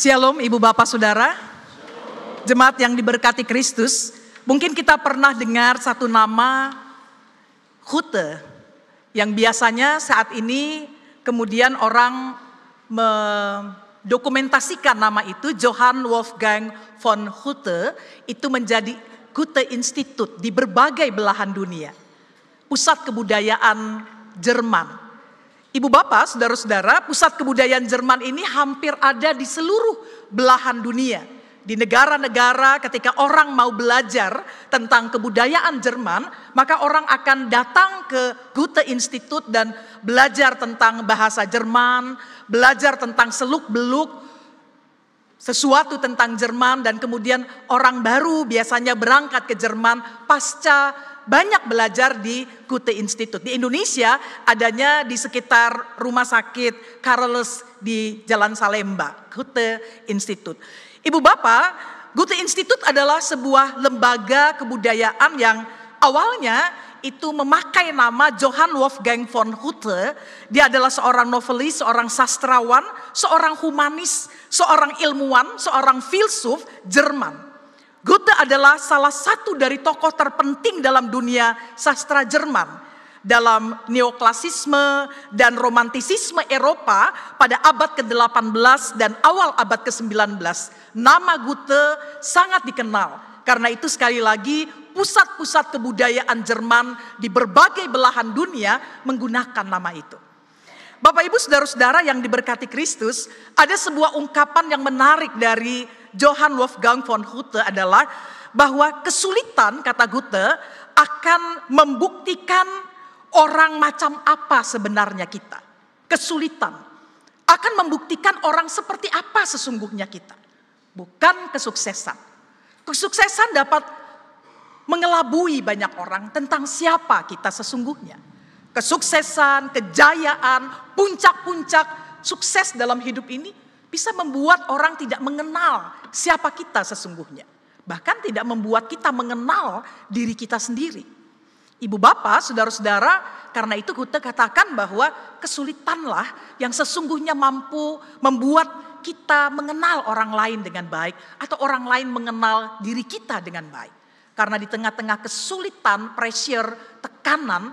Shalom Ibu Bapak Saudara. Jemaat yang diberkati Kristus. Mungkin kita pernah dengar satu nama Hute. Yang biasanya saat ini kemudian orang mendokumentasikan nama itu. Johann Wolfgang von Hute itu menjadi Kute Institute di berbagai belahan dunia. Pusat kebudayaan Jerman. Ibu bapak, saudara-saudara, pusat kebudayaan Jerman ini hampir ada di seluruh belahan dunia. Di negara-negara ketika orang mau belajar tentang kebudayaan Jerman, maka orang akan datang ke Goethe Institut dan belajar tentang bahasa Jerman, belajar tentang seluk-beluk sesuatu tentang Jerman dan kemudian orang baru biasanya berangkat ke Jerman pasca banyak belajar di Kute Institute. Di Indonesia adanya di sekitar rumah sakit Carolus di Jalan Salemba, Kute Institute. Ibu Bapak, Kute Institute adalah sebuah lembaga kebudayaan yang awalnya itu memakai nama Johann Wolfgang von Goethe. Dia adalah seorang novelis, seorang sastrawan, seorang humanis, seorang ilmuwan, seorang filsuf Jerman. Goethe adalah salah satu dari tokoh terpenting dalam dunia sastra Jerman. Dalam neoklasisme dan romantisisme Eropa pada abad ke-18 dan awal abad ke-19, nama Goethe sangat dikenal. Karena itu sekali lagi pusat-pusat kebudayaan Jerman di berbagai belahan dunia menggunakan nama itu. Bapak Ibu Saudara-saudara yang diberkati Kristus, ada sebuah ungkapan yang menarik dari Johann Wolfgang von Goethe adalah bahwa kesulitan kata Goethe akan membuktikan orang macam apa sebenarnya kita. Kesulitan akan membuktikan orang seperti apa sesungguhnya kita. Bukan kesuksesan. Kesuksesan dapat mengelabui banyak orang tentang siapa kita sesungguhnya. Kesuksesan, kejayaan, puncak-puncak sukses dalam hidup ini bisa membuat orang tidak mengenal siapa kita sesungguhnya. Bahkan tidak membuat kita mengenal diri kita sendiri. Ibu bapak, saudara-saudara, karena itu kita katakan bahwa kesulitanlah yang sesungguhnya mampu membuat kita mengenal orang lain dengan baik atau orang lain mengenal diri kita dengan baik. Karena di tengah-tengah kesulitan, pressure, tekanan,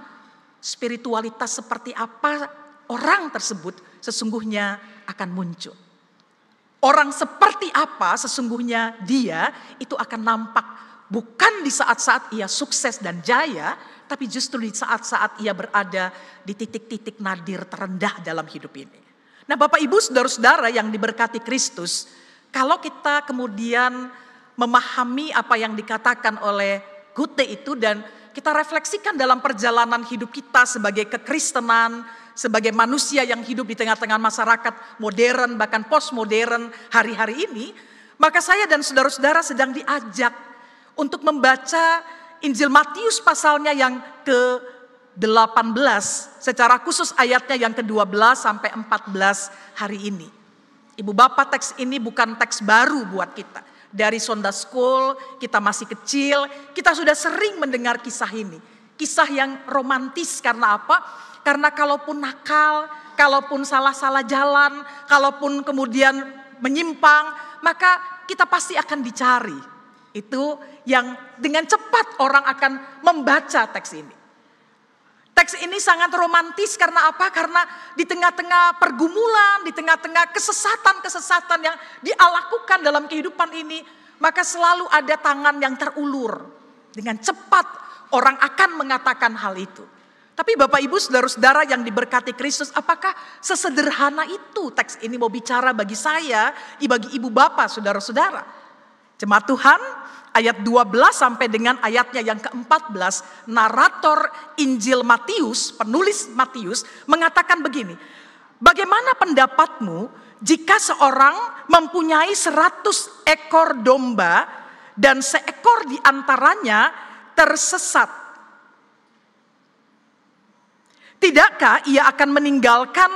spiritualitas seperti apa orang tersebut sesungguhnya akan muncul. Orang seperti apa sesungguhnya dia itu akan nampak bukan di saat-saat ia sukses dan jaya, tapi justru di saat-saat ia berada di titik-titik nadir terendah dalam hidup ini. Nah, Bapak Ibu, saudara-saudara yang diberkati Kristus, kalau kita kemudian memahami apa yang dikatakan oleh Gute itu dan kita refleksikan dalam perjalanan hidup kita sebagai kekristenan, sebagai manusia yang hidup di tengah-tengah masyarakat modern bahkan postmodern hari-hari ini, maka saya dan saudara-saudara sedang diajak untuk membaca Injil Matius pasalnya yang ke-18 secara khusus ayatnya yang ke-12 sampai 14 hari ini. Ibu bapak teks ini bukan teks baru buat kita. Dari Sonda School, kita masih kecil, kita sudah sering mendengar kisah ini. Kisah yang romantis karena apa? Karena kalaupun nakal, kalaupun salah-salah jalan, kalaupun kemudian menyimpang, maka kita pasti akan dicari. Itu yang dengan cepat orang akan membaca teks ini. Teks ini sangat romantis karena apa? Karena di tengah-tengah pergumulan, di tengah-tengah kesesatan-kesesatan yang dialakukan dalam kehidupan ini, maka selalu ada tangan yang terulur. Dengan cepat orang akan mengatakan hal itu. Tapi Bapak Ibu saudara-saudara yang diberkati Kristus, apakah sesederhana itu teks ini mau bicara bagi saya, bagi ibu bapak saudara-saudara? Jemaat Tuhan, ayat 12 sampai dengan ayatnya yang ke-14, narator Injil Matius, penulis Matius mengatakan begini, bagaimana pendapatmu jika seorang mempunyai 100 ekor domba dan seekor diantaranya tersesat? Tidakkah ia akan meninggalkan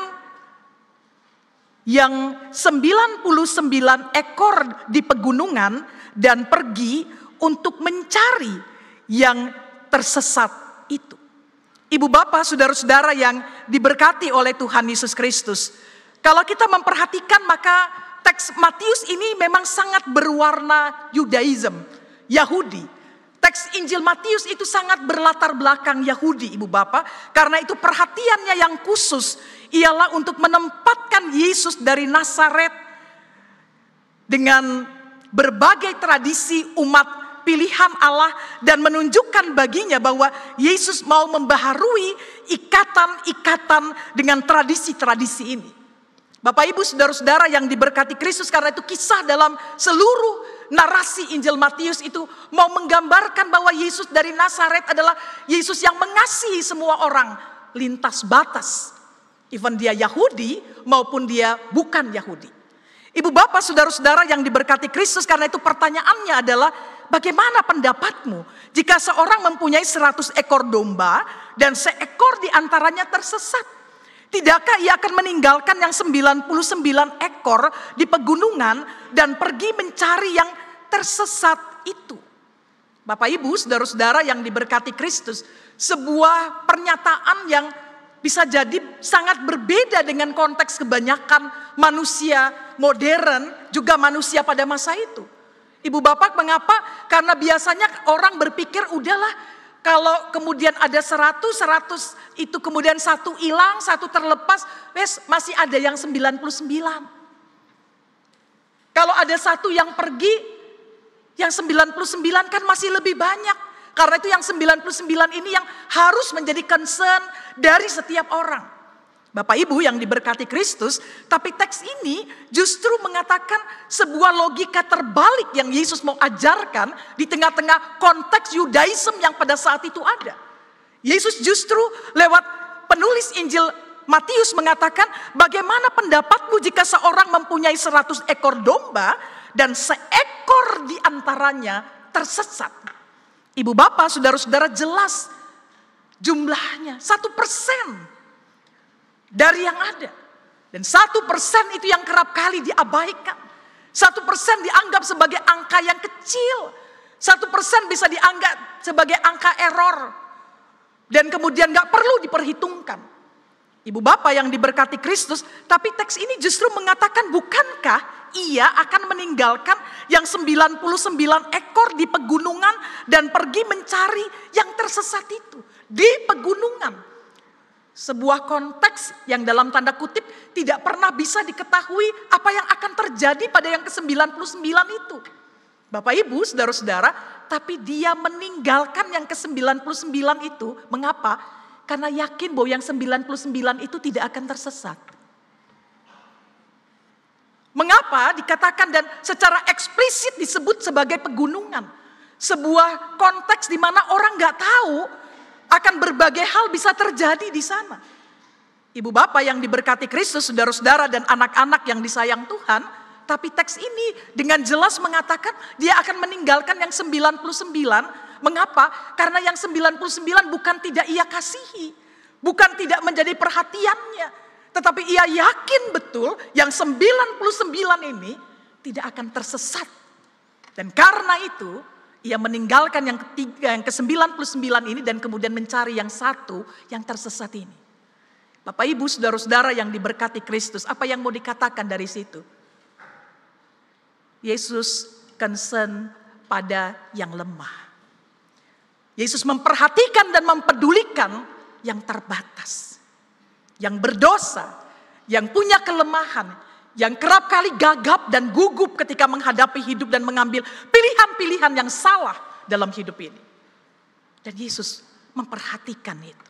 yang 99 ekor di pegunungan dan pergi untuk mencari yang tersesat itu. Ibu bapak, saudara-saudara yang diberkati oleh Tuhan Yesus Kristus. Kalau kita memperhatikan maka teks Matius ini memang sangat berwarna Yudaism, Yahudi. Teks Injil Matius itu sangat berlatar belakang Yahudi, Ibu Bapak, karena itu perhatiannya yang khusus ialah untuk menempatkan Yesus dari Nazaret dengan berbagai tradisi umat pilihan Allah dan menunjukkan baginya bahwa Yesus mau membaharui ikatan-ikatan dengan tradisi-tradisi ini. Bapak Ibu, saudara-saudara yang diberkati Kristus karena itu kisah dalam seluruh narasi Injil Matius itu mau menggambarkan bahwa Yesus dari Nazaret adalah Yesus yang mengasihi semua orang lintas batas. Even dia Yahudi maupun dia bukan Yahudi. Ibu bapak saudara-saudara yang diberkati Kristus karena itu pertanyaannya adalah bagaimana pendapatmu jika seorang mempunyai 100 ekor domba dan seekor diantaranya tersesat Tidakkah ia akan meninggalkan yang 99 ekor di pegunungan dan pergi mencari yang tersesat itu? Bapak Ibu, saudara-saudara yang diberkati Kristus, sebuah pernyataan yang bisa jadi sangat berbeda dengan konteks kebanyakan manusia modern, juga manusia pada masa itu. Ibu bapak mengapa? Karena biasanya orang berpikir udahlah kalau kemudian ada seratus, seratus itu kemudian satu hilang, satu terlepas, wes masih ada yang sembilan puluh sembilan. Kalau ada satu yang pergi, yang sembilan puluh sembilan kan masih lebih banyak. Karena itu yang sembilan puluh sembilan ini yang harus menjadi concern dari setiap orang. Bapak Ibu yang diberkati Kristus, tapi teks ini justru mengatakan sebuah logika terbalik yang Yesus mau ajarkan di tengah-tengah konteks Yudaisme yang pada saat itu ada. Yesus justru lewat penulis Injil Matius mengatakan, "Bagaimana pendapatmu jika seorang mempunyai seratus ekor domba dan seekor di antaranya tersesat?" Ibu bapak, saudara-saudara jelas jumlahnya satu persen dari yang ada. Dan satu persen itu yang kerap kali diabaikan. Satu persen dianggap sebagai angka yang kecil. Satu persen bisa dianggap sebagai angka error. Dan kemudian gak perlu diperhitungkan. Ibu bapak yang diberkati Kristus, tapi teks ini justru mengatakan bukankah ia akan meninggalkan yang 99 ekor di pegunungan dan pergi mencari yang tersesat itu di pegunungan sebuah konteks yang dalam tanda kutip tidak pernah bisa diketahui apa yang akan terjadi pada yang ke-99 itu. Bapak Ibu, saudara-saudara, tapi dia meninggalkan yang ke-99 itu. Mengapa? Karena yakin bahwa yang 99 itu tidak akan tersesat. Mengapa dikatakan dan secara eksplisit disebut sebagai pegunungan? Sebuah konteks di mana orang nggak tahu akan berbagai hal bisa terjadi di sana. Ibu bapak yang diberkati Kristus, saudara-saudara dan anak-anak yang disayang Tuhan, tapi teks ini dengan jelas mengatakan dia akan meninggalkan yang 99. Mengapa? Karena yang 99 bukan tidak ia kasihi, bukan tidak menjadi perhatiannya, tetapi ia yakin betul yang 99 ini tidak akan tersesat. Dan karena itu ia meninggalkan yang ketiga, yang ke-99 ini dan kemudian mencari yang satu yang tersesat ini. Bapak Ibu, saudara-saudara yang diberkati Kristus, apa yang mau dikatakan dari situ? Yesus concern pada yang lemah. Yesus memperhatikan dan mempedulikan yang terbatas, yang berdosa, yang punya kelemahan, yang kerap kali gagap dan gugup ketika menghadapi hidup dan mengambil pilihan-pilihan yang salah dalam hidup ini. Dan Yesus memperhatikan itu.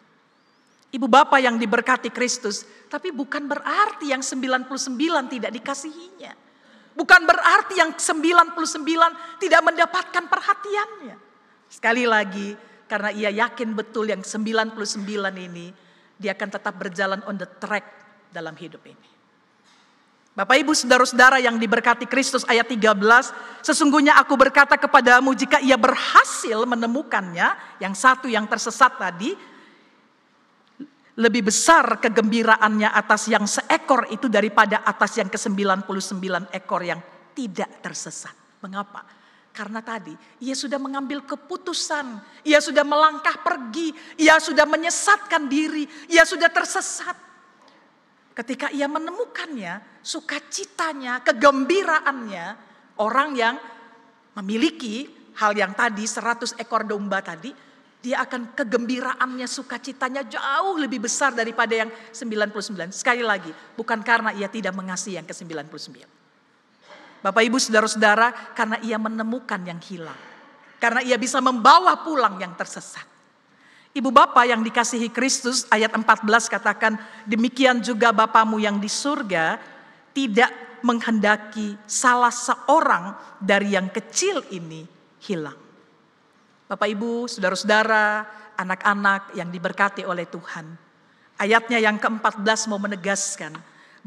Ibu bapa yang diberkati Kristus, tapi bukan berarti yang 99 tidak dikasihinya. Bukan berarti yang 99 tidak mendapatkan perhatiannya. Sekali lagi, karena ia yakin betul yang 99 ini, dia akan tetap berjalan on the track dalam hidup ini. Bapak ibu saudara-saudara yang diberkati Kristus ayat 13. Sesungguhnya aku berkata kepadamu jika ia berhasil menemukannya. Yang satu yang tersesat tadi. Lebih besar kegembiraannya atas yang seekor itu daripada atas yang ke-99 ekor yang tidak tersesat. Mengapa? Karena tadi ia sudah mengambil keputusan, ia sudah melangkah pergi, ia sudah menyesatkan diri, ia sudah tersesat. Ketika ia menemukannya, sukacitanya, kegembiraannya, orang yang memiliki hal yang tadi 100 ekor domba tadi, dia akan kegembiraannya, sukacitanya jauh lebih besar daripada yang 99. Sekali lagi, bukan karena ia tidak mengasihi yang ke-99. Bapak Ibu Saudara-saudara, karena ia menemukan yang hilang. Karena ia bisa membawa pulang yang tersesat. Ibu bapa yang dikasihi Kristus ayat 14 katakan demikian juga bapamu yang di surga tidak menghendaki salah seorang dari yang kecil ini hilang. Bapak Ibu, saudara-saudara, anak-anak yang diberkati oleh Tuhan. Ayatnya yang ke-14 mau menegaskan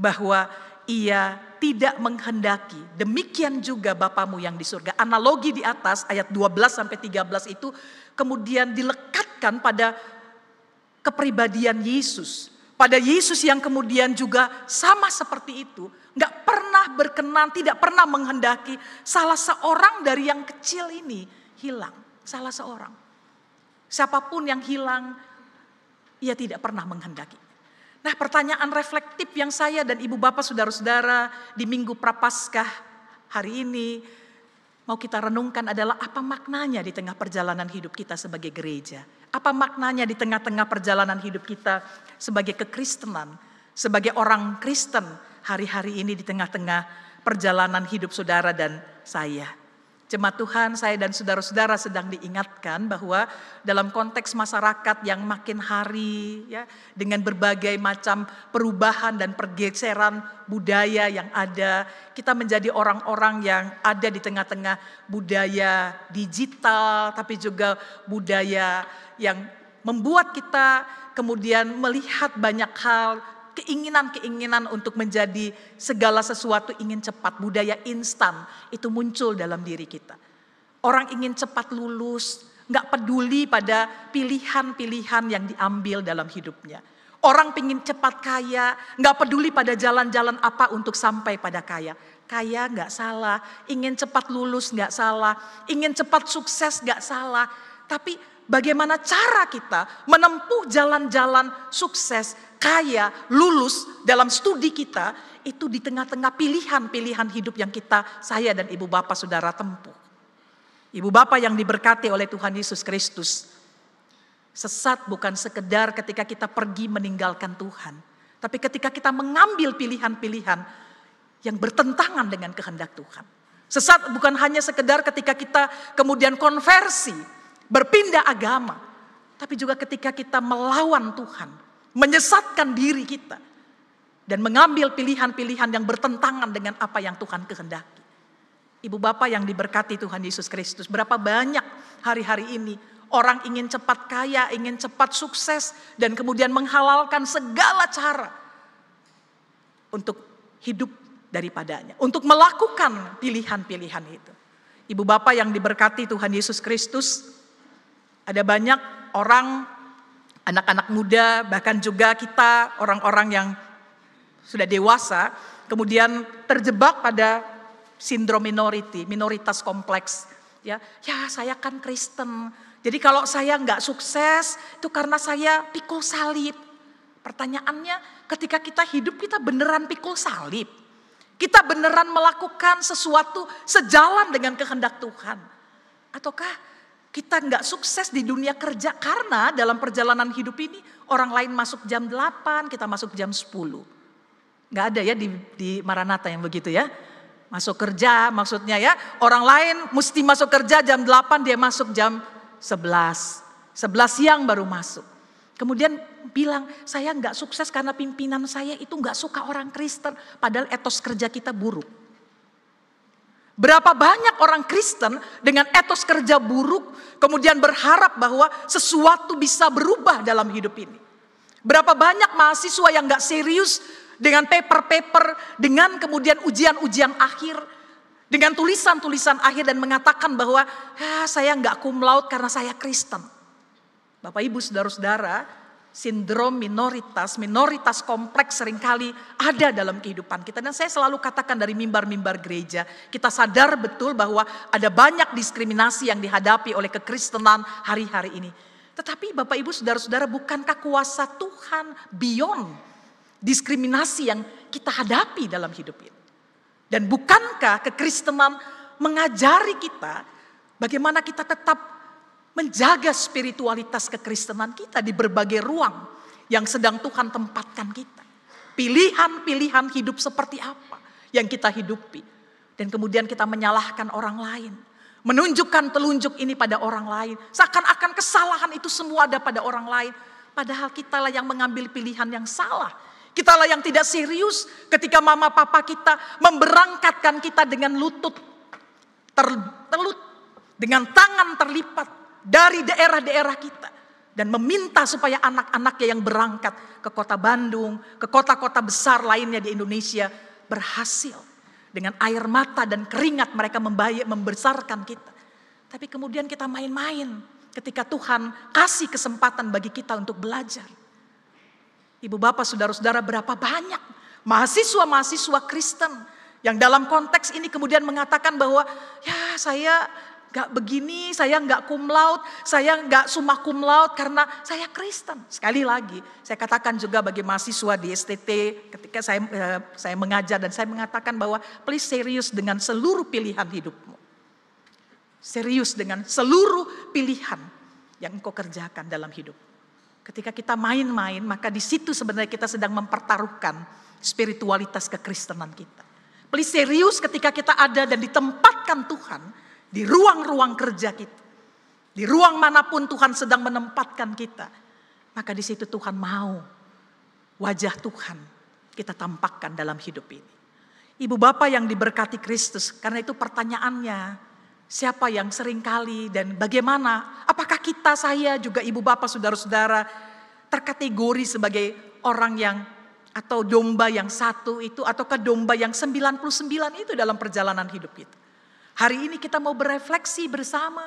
bahwa ia tidak menghendaki. Demikian juga Bapamu yang di surga. Analogi di atas ayat 12 sampai 13 itu kemudian dilek pada kepribadian Yesus. Pada Yesus yang kemudian juga sama seperti itu, nggak pernah berkenan, tidak pernah menghendaki salah seorang dari yang kecil ini hilang. Salah seorang. Siapapun yang hilang, ia tidak pernah menghendaki. Nah pertanyaan reflektif yang saya dan ibu bapak saudara-saudara di minggu prapaskah hari ini mau kita renungkan adalah apa maknanya di tengah perjalanan hidup kita sebagai gereja. Apa maknanya di tengah-tengah perjalanan hidup kita sebagai kekristenan, sebagai orang Kristen hari-hari ini di tengah-tengah perjalanan hidup saudara dan saya. Jemaat Tuhan, saya dan saudara-saudara sedang diingatkan bahwa dalam konteks masyarakat yang makin hari ya dengan berbagai macam perubahan dan pergeseran budaya yang ada, kita menjadi orang-orang yang ada di tengah-tengah budaya digital tapi juga budaya yang membuat kita kemudian melihat banyak hal keinginan-keinginan untuk menjadi segala sesuatu ingin cepat, budaya instan itu muncul dalam diri kita. Orang ingin cepat lulus, nggak peduli pada pilihan-pilihan yang diambil dalam hidupnya. Orang ingin cepat kaya, nggak peduli pada jalan-jalan apa untuk sampai pada kaya. Kaya nggak salah, ingin cepat lulus nggak salah, ingin cepat sukses nggak salah. Tapi bagaimana cara kita menempuh jalan-jalan sukses, kaya, lulus dalam studi kita itu di tengah-tengah pilihan-pilihan hidup yang kita, saya dan ibu bapak saudara tempuh. Ibu bapak yang diberkati oleh Tuhan Yesus Kristus. Sesat bukan sekedar ketika kita pergi meninggalkan Tuhan. Tapi ketika kita mengambil pilihan-pilihan yang bertentangan dengan kehendak Tuhan. Sesat bukan hanya sekedar ketika kita kemudian konversi berpindah agama, tapi juga ketika kita melawan Tuhan, menyesatkan diri kita, dan mengambil pilihan-pilihan yang bertentangan dengan apa yang Tuhan kehendaki. Ibu bapak yang diberkati Tuhan Yesus Kristus, berapa banyak hari-hari ini orang ingin cepat kaya, ingin cepat sukses, dan kemudian menghalalkan segala cara untuk hidup daripadanya, untuk melakukan pilihan-pilihan itu. Ibu bapak yang diberkati Tuhan Yesus Kristus, ada banyak orang, anak-anak muda, bahkan juga kita orang-orang yang sudah dewasa, kemudian terjebak pada sindrom minority, minoritas kompleks. Ya, ya saya kan Kristen, jadi kalau saya nggak sukses, itu karena saya pikul salib. Pertanyaannya, ketika kita hidup kita beneran pikul salib. Kita beneran melakukan sesuatu sejalan dengan kehendak Tuhan. Ataukah kita nggak sukses di dunia kerja karena dalam perjalanan hidup ini orang lain masuk jam 8, kita masuk jam 10. Nggak ada ya di, di Maranatha yang begitu ya. Masuk kerja maksudnya ya. Orang lain mesti masuk kerja jam 8, dia masuk jam 11. 11 siang baru masuk. Kemudian bilang, saya nggak sukses karena pimpinan saya itu nggak suka orang Kristen. Padahal etos kerja kita buruk. Berapa banyak orang Kristen dengan etos kerja buruk kemudian berharap bahwa sesuatu bisa berubah dalam hidup ini. Berapa banyak mahasiswa yang gak serius dengan paper-paper, dengan kemudian ujian-ujian akhir, dengan tulisan-tulisan akhir dan mengatakan bahwa ah, saya gak kumlaut melaut karena saya Kristen. Bapak Ibu Saudara-saudara, sindrom minoritas, minoritas kompleks seringkali ada dalam kehidupan kita. Dan saya selalu katakan dari mimbar-mimbar gereja, kita sadar betul bahwa ada banyak diskriminasi yang dihadapi oleh kekristenan hari-hari ini. Tetapi Bapak Ibu Saudara-saudara bukankah kuasa Tuhan beyond diskriminasi yang kita hadapi dalam hidup ini? Dan bukankah kekristenan mengajari kita bagaimana kita tetap menjaga spiritualitas kekristenan kita di berbagai ruang yang sedang Tuhan tempatkan kita. Pilihan-pilihan hidup seperti apa yang kita hidupi. Dan kemudian kita menyalahkan orang lain. Menunjukkan telunjuk ini pada orang lain. Seakan-akan kesalahan itu semua ada pada orang lain. Padahal kitalah yang mengambil pilihan yang salah. Kitalah yang tidak serius ketika mama papa kita memberangkatkan kita dengan lutut terlut Dengan tangan terlipat dari daerah-daerah kita dan meminta supaya anak-anaknya yang berangkat ke kota Bandung, ke kota-kota besar lainnya di Indonesia berhasil dengan air mata dan keringat mereka membayar membesarkan kita. Tapi kemudian kita main-main ketika Tuhan kasih kesempatan bagi kita untuk belajar. Ibu bapak, saudara-saudara berapa banyak mahasiswa-mahasiswa Kristen yang dalam konteks ini kemudian mengatakan bahwa ya saya gak begini, saya gak kumlaut, saya gak sumah kumlaut karena saya Kristen. Sekali lagi, saya katakan juga bagi mahasiswa di STT ketika saya eh, saya mengajar dan saya mengatakan bahwa please serius dengan seluruh pilihan hidupmu. Serius dengan seluruh pilihan yang engkau kerjakan dalam hidup. Ketika kita main-main, maka di situ sebenarnya kita sedang mempertaruhkan spiritualitas kekristenan kita. Please serius ketika kita ada dan ditempatkan Tuhan, di ruang-ruang kerja kita, di ruang manapun Tuhan sedang menempatkan kita, maka di situ Tuhan mau wajah Tuhan kita tampakkan dalam hidup ini. Ibu bapak yang diberkati Kristus, karena itu pertanyaannya, siapa yang seringkali dan bagaimana, apakah kita, saya, juga ibu bapak, saudara-saudara, terkategori sebagai orang yang atau domba yang satu itu atau ke domba yang 99 itu dalam perjalanan hidup kita. Hari ini kita mau berefleksi bersama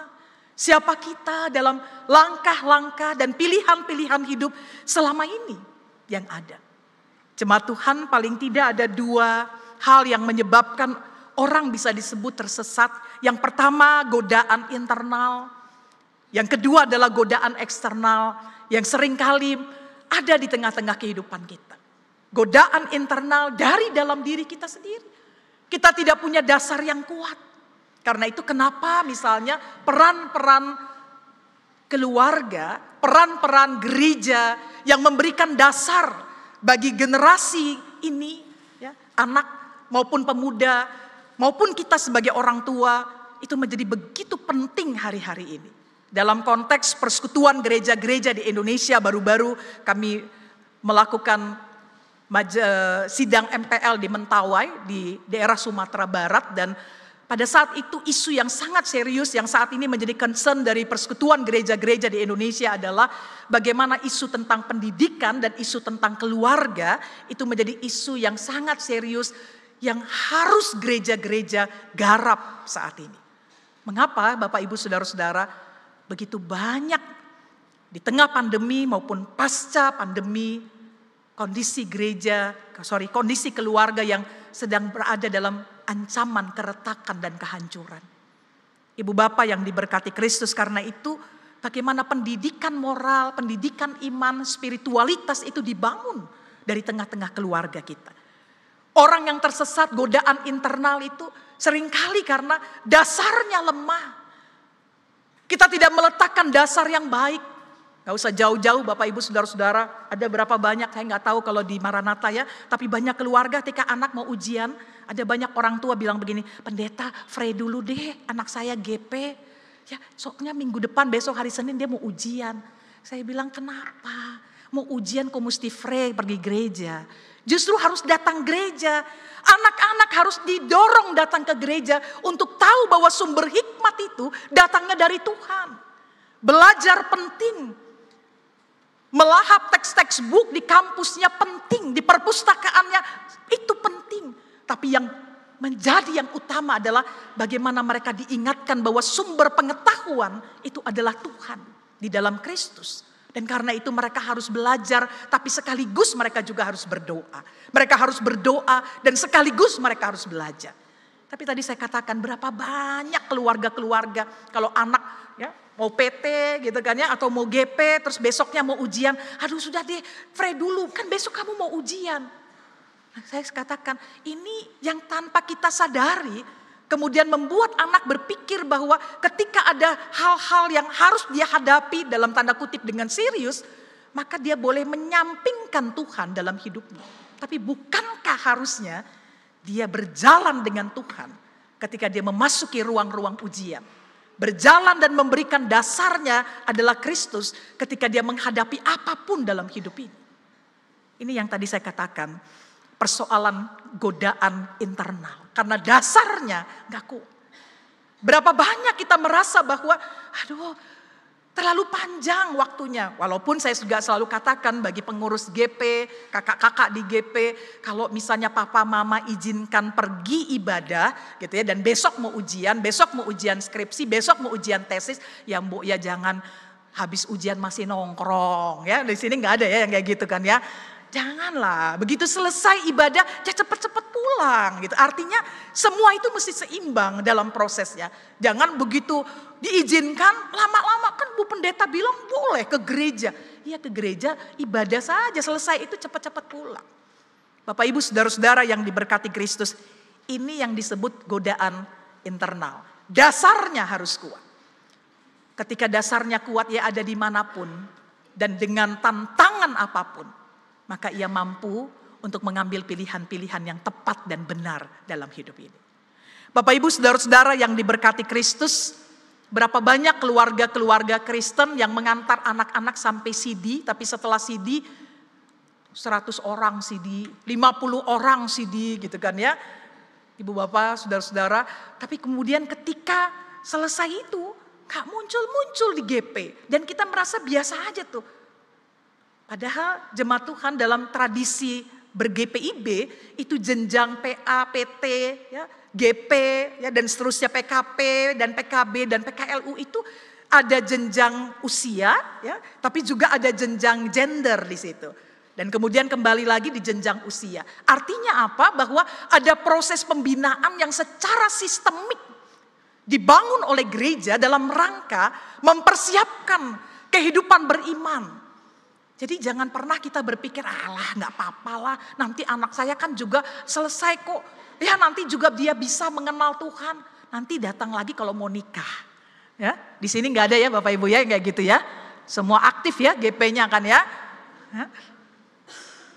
siapa kita dalam langkah-langkah dan pilihan-pilihan hidup selama ini yang ada. Jemaat Tuhan paling tidak ada dua hal yang menyebabkan orang bisa disebut tersesat. Yang pertama godaan internal, yang kedua adalah godaan eksternal yang seringkali ada di tengah-tengah kehidupan kita. Godaan internal dari dalam diri kita sendiri. Kita tidak punya dasar yang kuat. Karena itu kenapa misalnya peran-peran keluarga, peran-peran gereja yang memberikan dasar bagi generasi ini, ya, anak maupun pemuda, maupun kita sebagai orang tua, itu menjadi begitu penting hari-hari ini. Dalam konteks persekutuan gereja-gereja di Indonesia baru-baru kami melakukan eh, sidang MPL di Mentawai di daerah Sumatera Barat dan pada saat itu isu yang sangat serius yang saat ini menjadi concern dari persekutuan gereja-gereja di Indonesia adalah bagaimana isu tentang pendidikan dan isu tentang keluarga itu menjadi isu yang sangat serius yang harus gereja-gereja garap saat ini. Mengapa Bapak Ibu Saudara-saudara begitu banyak di tengah pandemi maupun pasca pandemi kondisi gereja, sorry kondisi keluarga yang sedang berada dalam ancaman, keretakan, dan kehancuran. Ibu bapak yang diberkati Kristus karena itu bagaimana pendidikan moral, pendidikan iman, spiritualitas itu dibangun dari tengah-tengah keluarga kita. Orang yang tersesat godaan internal itu seringkali karena dasarnya lemah. Kita tidak meletakkan dasar yang baik, Gak usah jauh-jauh Bapak Ibu Saudara-saudara, ada berapa banyak saya nggak tahu kalau di Maranatha ya, tapi banyak keluarga ketika anak mau ujian, ada banyak orang tua bilang begini, pendeta Frey dulu deh anak saya GP, ya soalnya minggu depan besok hari Senin dia mau ujian. Saya bilang kenapa? Mau ujian kok mesti Frey pergi gereja? Justru harus datang gereja. Anak-anak harus didorong datang ke gereja untuk tahu bahwa sumber hikmat itu datangnya dari Tuhan. Belajar penting, Melahap teks-teks book di kampusnya penting, di perpustakaannya itu penting. Tapi yang menjadi yang utama adalah bagaimana mereka diingatkan bahwa sumber pengetahuan itu adalah Tuhan di dalam Kristus. Dan karena itu mereka harus belajar, tapi sekaligus mereka juga harus berdoa. Mereka harus berdoa dan sekaligus mereka harus belajar. Tapi tadi saya katakan berapa banyak keluarga-keluarga kalau anak ya mau PT gitu kan ya atau mau GP terus besoknya mau ujian. Aduh sudah deh free dulu kan besok kamu mau ujian. Nah, saya katakan ini yang tanpa kita sadari kemudian membuat anak berpikir bahwa ketika ada hal-hal yang harus dia hadapi dalam tanda kutip dengan serius, maka dia boleh menyampingkan Tuhan dalam hidupnya. Tapi bukankah harusnya dia berjalan dengan Tuhan ketika dia memasuki ruang-ruang ujian? berjalan dan memberikan dasarnya adalah Kristus ketika dia menghadapi apapun dalam hidup ini. Ini yang tadi saya katakan, persoalan godaan internal. Karena dasarnya gak kuat. Berapa banyak kita merasa bahwa, aduh terlalu panjang waktunya. Walaupun saya juga selalu katakan bagi pengurus GP, kakak-kakak di GP, kalau misalnya papa mama izinkan pergi ibadah gitu ya dan besok mau ujian, besok mau ujian skripsi, besok mau ujian tesis, ya Bu ya jangan habis ujian masih nongkrong ya. Di sini nggak ada ya yang kayak gitu kan ya. Janganlah, begitu selesai ibadah, ya cepat-cepat pulang gitu. Artinya semua itu mesti seimbang dalam prosesnya. Jangan begitu diizinkan lama-lama kan Bu Pendeta bilang boleh ke gereja. Iya ke gereja ibadah saja selesai itu cepat-cepat pulang. Bapak Ibu saudara-saudara yang diberkati Kristus, ini yang disebut godaan internal. Dasarnya harus kuat. Ketika dasarnya kuat ya ada dimanapun dan dengan tantangan apapun maka ia mampu untuk mengambil pilihan-pilihan yang tepat dan benar dalam hidup ini. Bapak Ibu saudara-saudara yang diberkati Kristus, berapa banyak keluarga-keluarga Kristen yang mengantar anak-anak sampai CD, tapi setelah CD 100 orang CD, 50 orang CD gitu kan ya. Ibu bapak, saudara-saudara, tapi kemudian ketika selesai itu, gak muncul-muncul di GP. Dan kita merasa biasa aja tuh Padahal jemaat Tuhan dalam tradisi ber-GPIB itu jenjang PA, PT, ya, GP, ya, dan seterusnya PKP, dan PKB, dan PKLU itu ada jenjang usia, ya, tapi juga ada jenjang gender di situ. Dan kemudian kembali lagi di jenjang usia. Artinya apa? Bahwa ada proses pembinaan yang secara sistemik dibangun oleh gereja dalam rangka mempersiapkan kehidupan beriman jadi jangan pernah kita berpikir, alah gak apa-apa lah, nanti anak saya kan juga selesai kok. Ya nanti juga dia bisa mengenal Tuhan. Nanti datang lagi kalau mau nikah. Ya, di sini nggak ada ya Bapak Ibu ya nggak gitu ya. Semua aktif ya GP-nya kan ya. ya.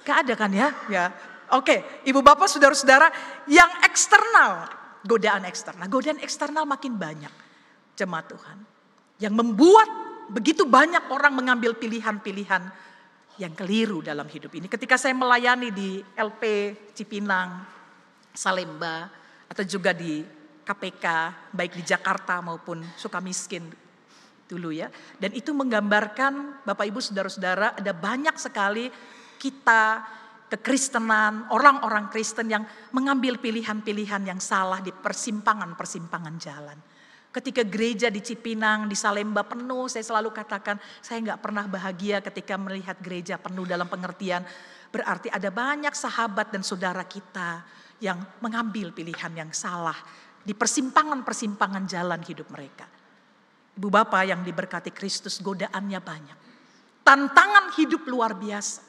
Nggak ada kan ya? Ya. Oke, Ibu Bapak Saudara-saudara yang eksternal, godaan eksternal. Godaan eksternal makin banyak jemaat Tuhan. Yang membuat begitu banyak orang mengambil pilihan-pilihan yang keliru dalam hidup ini. Ketika saya melayani di LP Cipinang, Salemba, atau juga di KPK, baik di Jakarta maupun Sukamiskin dulu ya. Dan itu menggambarkan Bapak Ibu Saudara-saudara ada banyak sekali kita kekristenan, orang-orang Kristen yang mengambil pilihan-pilihan yang salah di persimpangan-persimpangan jalan. Ketika gereja di Cipinang, di Salemba penuh, saya selalu katakan saya nggak pernah bahagia ketika melihat gereja penuh dalam pengertian berarti ada banyak sahabat dan saudara kita yang mengambil pilihan yang salah di persimpangan-persimpangan jalan hidup mereka. Ibu bapak yang diberkati Kristus godaannya banyak. Tantangan hidup luar biasa.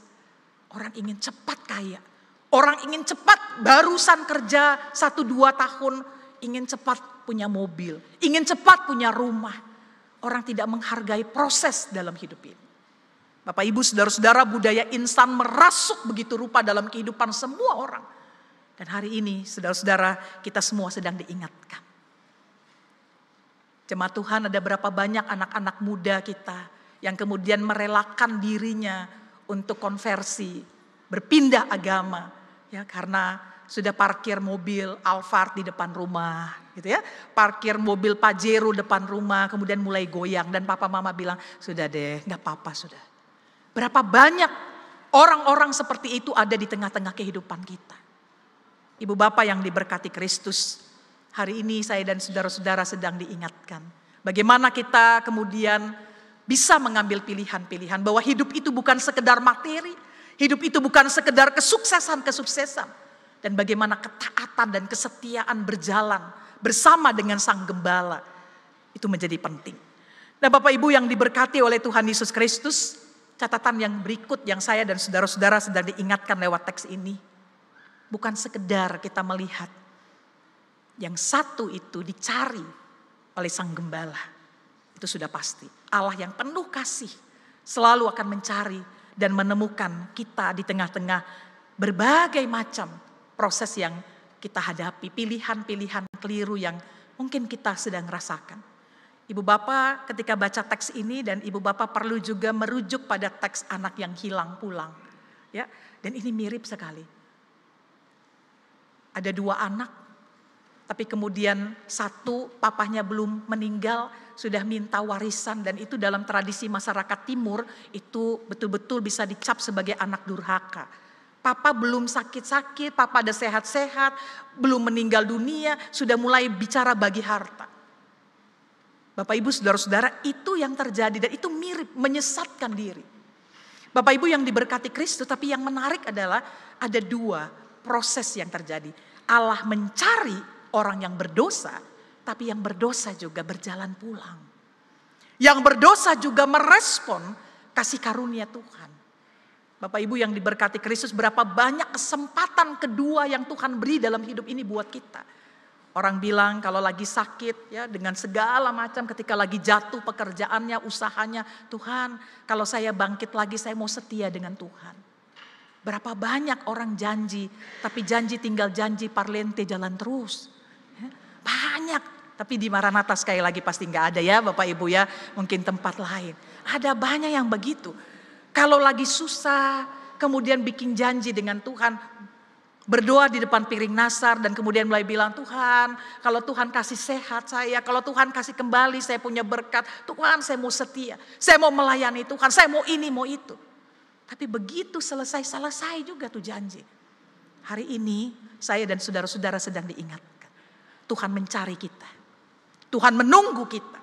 Orang ingin cepat kaya. Orang ingin cepat barusan kerja satu dua tahun ingin cepat punya mobil, ingin cepat punya rumah. Orang tidak menghargai proses dalam hidup ini. Bapak ibu saudara-saudara budaya instan merasuk begitu rupa dalam kehidupan semua orang. Dan hari ini saudara-saudara kita semua sedang diingatkan. Jemaat Tuhan ada berapa banyak anak-anak muda kita yang kemudian merelakan dirinya untuk konversi, berpindah agama ya karena sudah parkir mobil Alphard di depan rumah gitu ya. Parkir mobil Pajero depan rumah, kemudian mulai goyang dan papa mama bilang, "Sudah deh, nggak apa-apa sudah." Berapa banyak orang-orang seperti itu ada di tengah-tengah kehidupan kita. Ibu bapak yang diberkati Kristus, hari ini saya dan saudara-saudara sedang diingatkan bagaimana kita kemudian bisa mengambil pilihan-pilihan bahwa hidup itu bukan sekedar materi, hidup itu bukan sekedar kesuksesan-kesuksesan dan bagaimana ketaatan dan kesetiaan berjalan bersama dengan sang gembala. Itu menjadi penting. Nah Bapak Ibu yang diberkati oleh Tuhan Yesus Kristus, catatan yang berikut yang saya dan saudara-saudara sedang diingatkan lewat teks ini. Bukan sekedar kita melihat yang satu itu dicari oleh sang gembala. Itu sudah pasti. Allah yang penuh kasih selalu akan mencari dan menemukan kita di tengah-tengah berbagai macam proses yang kita hadapi, pilihan-pilihan keliru yang mungkin kita sedang rasakan. Ibu bapak ketika baca teks ini dan ibu bapak perlu juga merujuk pada teks anak yang hilang pulang. Ya, dan ini mirip sekali. Ada dua anak tapi kemudian satu papahnya belum meninggal sudah minta warisan dan itu dalam tradisi masyarakat timur itu betul-betul bisa dicap sebagai anak durhaka. Papa belum sakit-sakit, papa ada sehat-sehat, belum meninggal dunia, sudah mulai bicara bagi harta. Bapak Ibu saudara-saudara, itu yang terjadi dan itu mirip menyesatkan diri. Bapak Ibu yang diberkati Kristus, tapi yang menarik adalah ada dua proses yang terjadi. Allah mencari orang yang berdosa, tapi yang berdosa juga berjalan pulang. Yang berdosa juga merespon kasih karunia Tuhan. Bapak Ibu yang diberkati Kristus, berapa banyak kesempatan kedua yang Tuhan beri dalam hidup ini buat kita. Orang bilang kalau lagi sakit ya dengan segala macam ketika lagi jatuh pekerjaannya, usahanya, Tuhan, kalau saya bangkit lagi saya mau setia dengan Tuhan. Berapa banyak orang janji, tapi janji tinggal janji, parlente jalan terus. Ya, banyak, tapi di Maranatha sekali lagi pasti nggak ada ya Bapak Ibu ya, mungkin tempat lain. Ada banyak yang begitu. Kalau lagi susah, kemudian bikin janji dengan Tuhan, berdoa di depan piring nasar dan kemudian mulai bilang Tuhan kalau Tuhan kasih sehat saya kalau Tuhan kasih kembali saya punya berkat Tuhan saya mau setia saya mau melayani Tuhan saya mau ini mau itu tapi begitu selesai selesai juga tuh janji hari ini saya dan saudara-saudara sedang diingatkan Tuhan mencari kita Tuhan menunggu kita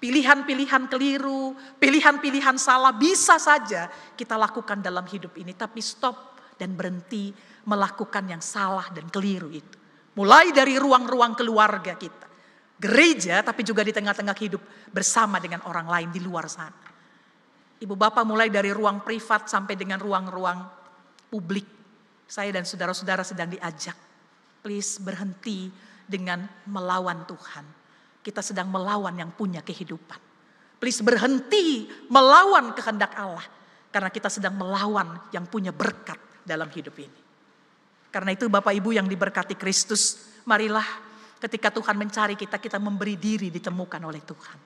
pilihan-pilihan keliru, pilihan-pilihan salah bisa saja kita lakukan dalam hidup ini, tapi stop dan berhenti melakukan yang salah dan keliru itu. Mulai dari ruang-ruang keluarga kita, gereja, tapi juga di tengah-tengah hidup bersama dengan orang lain di luar sana. Ibu bapak mulai dari ruang privat sampai dengan ruang-ruang publik. Saya dan saudara-saudara sedang diajak, please berhenti dengan melawan Tuhan kita sedang melawan yang punya kehidupan. Please berhenti melawan kehendak Allah. Karena kita sedang melawan yang punya berkat dalam hidup ini. Karena itu Bapak Ibu yang diberkati Kristus, marilah ketika Tuhan mencari kita, kita memberi diri ditemukan oleh Tuhan.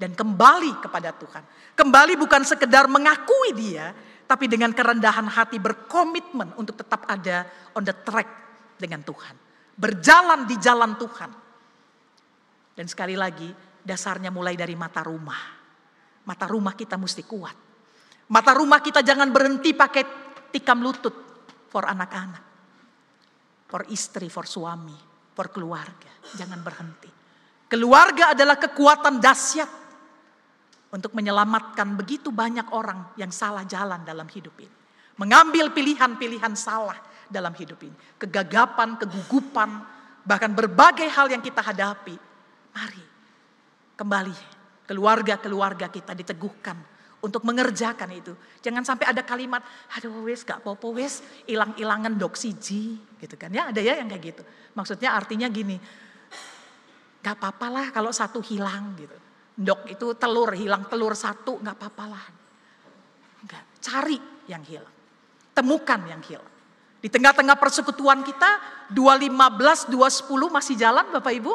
Dan kembali kepada Tuhan. Kembali bukan sekedar mengakui dia, tapi dengan kerendahan hati berkomitmen untuk tetap ada on the track dengan Tuhan. Berjalan di jalan Tuhan. Dan sekali lagi, dasarnya mulai dari mata rumah. Mata rumah kita mesti kuat. Mata rumah kita jangan berhenti pakai tikam lutut for anak-anak. For istri, for suami, for keluarga. Jangan berhenti. Keluarga adalah kekuatan dahsyat untuk menyelamatkan begitu banyak orang yang salah jalan dalam hidup ini. Mengambil pilihan-pilihan salah dalam hidup ini. Kegagapan, kegugupan, bahkan berbagai hal yang kita hadapi Mari kembali keluarga-keluarga kita diteguhkan untuk mengerjakan itu. Jangan sampai ada kalimat, aduh wes gak popo wes ilang-ilangan doksiji gitu kan. Ya ada ya yang kayak gitu. Maksudnya artinya gini, gak lah kalau satu hilang gitu. Dok itu telur, hilang telur satu gak lah. Enggak, cari yang hilang. Temukan yang hilang. Di tengah-tengah persekutuan kita, 215, 210 masih jalan Bapak Ibu?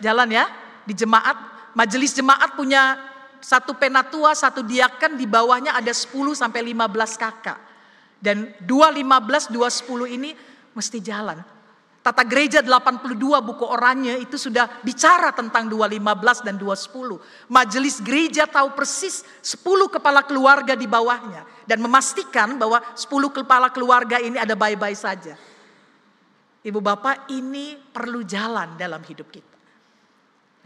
jalan ya di jemaat, majelis jemaat punya satu penatua, satu diaken di bawahnya ada 10 sampai 15 kakak. Dan dua sepuluh ini mesti jalan. Tata gereja 82 buku oranye itu sudah bicara tentang 215 dan 210. Majelis gereja tahu persis 10 kepala keluarga di bawahnya. Dan memastikan bahwa 10 kepala keluarga ini ada bye-bye saja. Ibu bapak ini perlu jalan dalam hidup kita.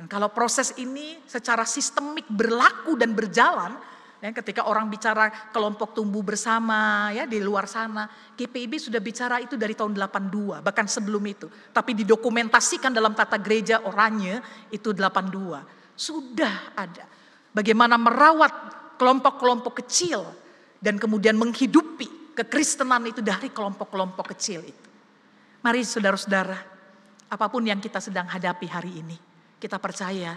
Dan kalau proses ini secara sistemik berlaku dan berjalan, ya, ketika orang bicara kelompok tumbuh bersama ya di luar sana, KPIB sudah bicara itu dari tahun 82, bahkan sebelum itu. Tapi didokumentasikan dalam tata gereja orangnya itu 82. Sudah ada. Bagaimana merawat kelompok-kelompok kecil dan kemudian menghidupi kekristenan itu dari kelompok-kelompok kecil itu. Mari saudara-saudara, apapun yang kita sedang hadapi hari ini, kita percaya.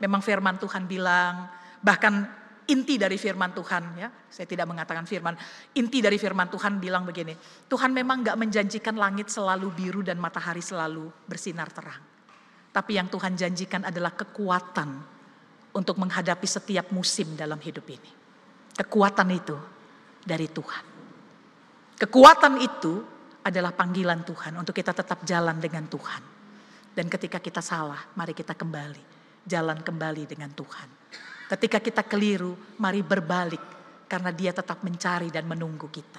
Memang firman Tuhan bilang, bahkan inti dari firman Tuhan ya, saya tidak mengatakan firman, inti dari firman Tuhan bilang begini, Tuhan memang gak menjanjikan langit selalu biru dan matahari selalu bersinar terang. Tapi yang Tuhan janjikan adalah kekuatan untuk menghadapi setiap musim dalam hidup ini. Kekuatan itu dari Tuhan. Kekuatan itu adalah panggilan Tuhan untuk kita tetap jalan dengan Tuhan. Dan ketika kita salah, mari kita kembali. Jalan kembali dengan Tuhan. Ketika kita keliru, mari berbalik. Karena dia tetap mencari dan menunggu kita.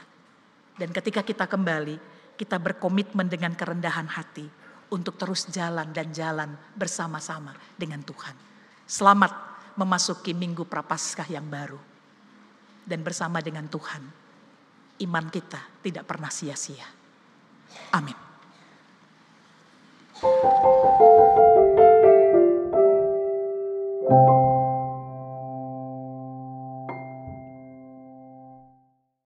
Dan ketika kita kembali, kita berkomitmen dengan kerendahan hati. Untuk terus jalan dan jalan bersama-sama dengan Tuhan. Selamat memasuki minggu prapaskah yang baru. Dan bersama dengan Tuhan, iman kita tidak pernah sia-sia. Amin. Thank you.